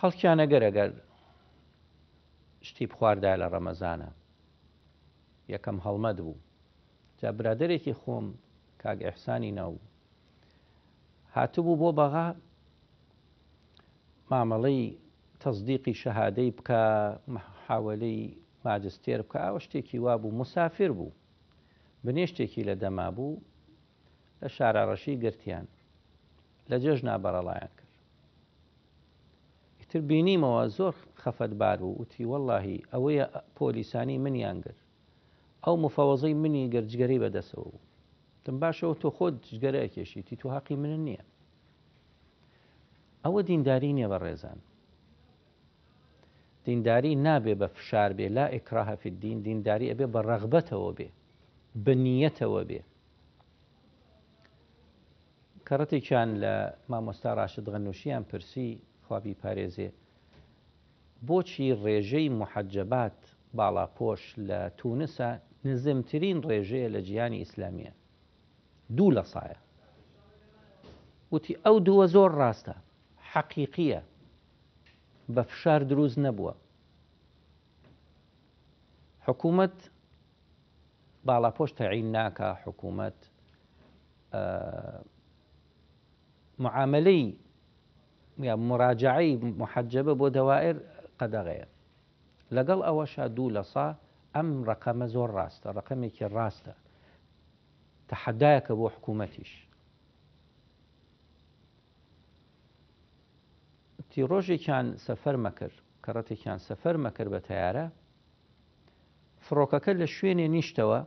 خەڵکیانە گەرەگەر شتی بخواردا لە ڕەمەزانە یەکەم هەڵمەد بوو جا برادێکی خۆم کاگ ئەحسانی ناو هاتبوو بۆ بەغا مامەڵی تەزدیقی شەهادەی بکە حاوەلەی ماجستێر بکە ئەوە شتێکی وا بوو مسافر بوو بنیشتێکی لە دەما بوو لە شارەڕەشی گرتیان لە جێژنا بەڕەڵایەن کرد تر بینیمەوە زۆر خەفەت بار و وتی واللهی ئەوەیە پۆلیسانی منیان گر ئەو مفەوەزەی منی گەرجگەری بەدەسەوە بوو تم باشەوە تۆ خۆت جگەرە ئەکێشیتی تو حەقی من نییە ئەوە دینداری نییە بە ڕێزان دینداری نابێ بە فشار بێ لا ئکراهفی دین دینداری ئەبێ بە ڕغبەتەوە بێ بنیەتەوە بێ کەڕەتێکیان لە مامۆستا ڕاشت غەنووشیان پرسی خوابی پارێزێ بۆچی ڕێژەی محجبات باڵاپۆش لە تونسە نزمترین ڕێژەیە لە گیانی ئیسلامیە دوو لە سایە وتی ئەو دووە زۆر ڕاستە حەقیقیە بە فشار دروست نەبووە حکوومەت باڵاپۆش تەعین ناکە حکوومەت آه، معاملەی مراجعی مححجبە بۆ دەوائر قەدەغەیە لەگەڵ ئەوەشە دوو لە سا ئەم ڕقەمە زۆر ڕاستە ڕقمێکی ڕاستە تەحەدایەکە بۆ حکوومەتیش تیڕۆژێکیان سەفەر مەکرد کەڕەتێکیان سەفەر مەکرد بە تەیارە فڕۆکەکە لە شوێنێ نیشتەوە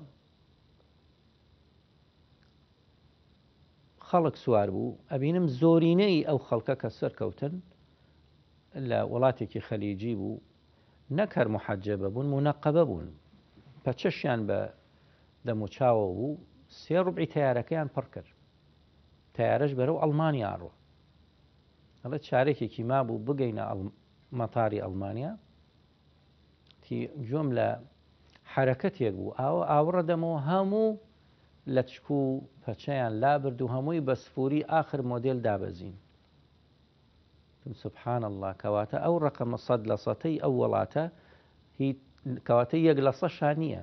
خەڵک سوار بوو ئەبینم زۆرینەی ئەو خەڵکە کە سەرکەوتن لە وڵاتێکی خەلیجی بوو نەکەر مححجەبە بوون منەقەبە بوون پەچەشیان بە دەموچاوە بوو سێ ڕوبی تیارەکەیان پڕ کرد تیارەش بەرەو ئەلمانیا ڕوە ئەڵە چارێکێکی ما بوو بگەینە مەتاری ئەلمانیا تی گوێم لە حرەکەتێک بوو ئاوە ئاوڕە دەمەوە هەموو لە چکو و پەچەیان لابرد و هەمووی بە سفوری آخر مۆدل دابەزین سبحان الله کەواتە ئەو ڕقەمە سەد لە سەتەی ئەو وڵاتە هیچ کەواتە یەک لە سەشانە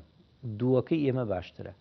دووەکەی ئێمە باشترە.